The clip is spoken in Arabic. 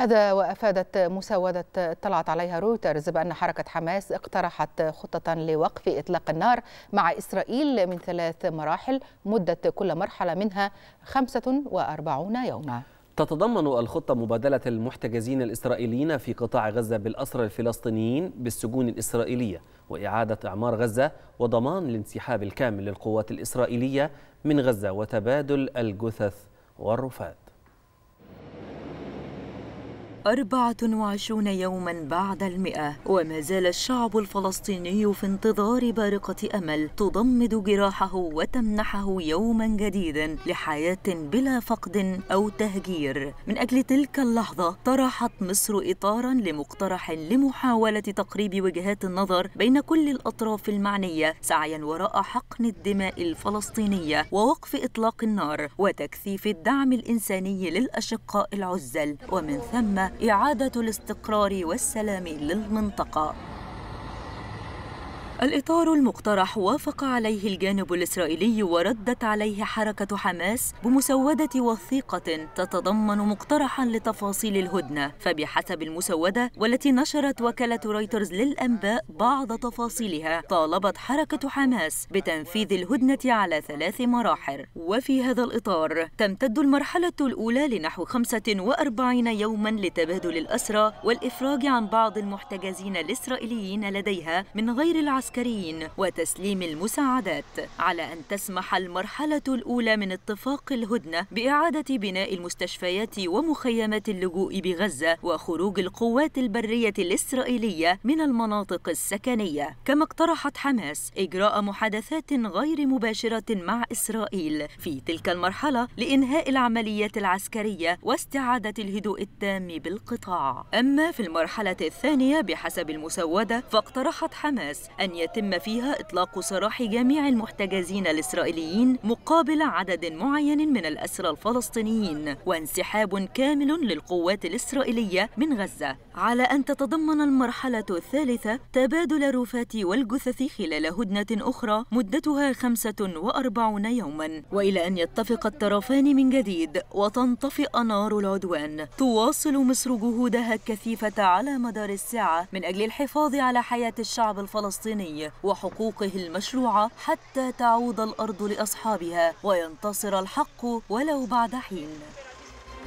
هذا وأفادت مسودة اطلعت عليها رويترز بأن حركة حماس اقترحت خطة لوقف إطلاق النار مع إسرائيل من ثلاث مراحل مدة كل مرحلة منها 45 يوما تتضمن الخطة مبادلة المحتجزين الإسرائيليين في قطاع غزة بالأسرى الفلسطينيين بالسجون الإسرائيلية وإعادة إعمار غزة وضمان الانسحاب الكامل للقوات الإسرائيلية من غزة وتبادل الجثث والرفات أربعة وعشرون يوما بعد المئة وما زال الشعب الفلسطيني في انتظار بارقة أمل تضمد جراحه وتمنحه يوما جديدا لحياة بلا فقد أو تهجير من أجل تلك اللحظة طرحت مصر إطارا لمقترح لمحاولة تقريب وجهات النظر بين كل الأطراف المعنية سعيا وراء حقن الدماء الفلسطينية ووقف إطلاق النار وتكثيف الدعم الإنساني للأشقاء العزل ومن ثم إعادة الاستقرار والسلام للمنطقة الإطار المقترح وافق عليه الجانب الإسرائيلي وردت عليه حركة حماس بمسودة وثيقة تتضمن مقترحا لتفاصيل الهدنة فبحسب المسودة والتي نشرت وكالة رويترز للأنباء بعض تفاصيلها طالبت حركة حماس بتنفيذ الهدنة على ثلاث مراحل وفي هذا الإطار تمتد المرحلة الأولى لنحو 45 يوما لتبادل الأسرى والإفراج عن بعض المحتجزين الإسرائيليين لديها من غير العسكر العسكريين وتسليم المساعدات على أن تسمح المرحلة الأولى من اتفاق الهدنة بإعادة بناء المستشفيات ومخيمات اللجوء بغزة وخروج القوات البرية الإسرائيلية من المناطق السكنية كما اقترحت حماس إجراء محادثات غير مباشرة مع إسرائيل في تلك المرحلة لإنهاء العمليات العسكرية واستعادة الهدوء التام بالقطاع أما في المرحلة الثانية بحسب المسودة فاقترحت حماس أن يتم فيها إطلاق سراح جميع المحتجزين الإسرائيليين مقابل عدد معين من الأسرى الفلسطينيين وانسحاب كامل للقوات الإسرائيلية من غزة على أن تتضمن المرحلة الثالثة تبادل الرفات والجثث خلال هدنة أخرى مدتها 45 يوما وإلى أن يتفق الطرفان من جديد وتنطفئ نار العدوان تواصل مصر جهودها الكثيفة على مدار الساعة من أجل الحفاظ على حياة الشعب الفلسطيني الوطني وحقوقه المشروعة حتى تعود الأرض لأصحابها وينتصر الحق ولو بعد حين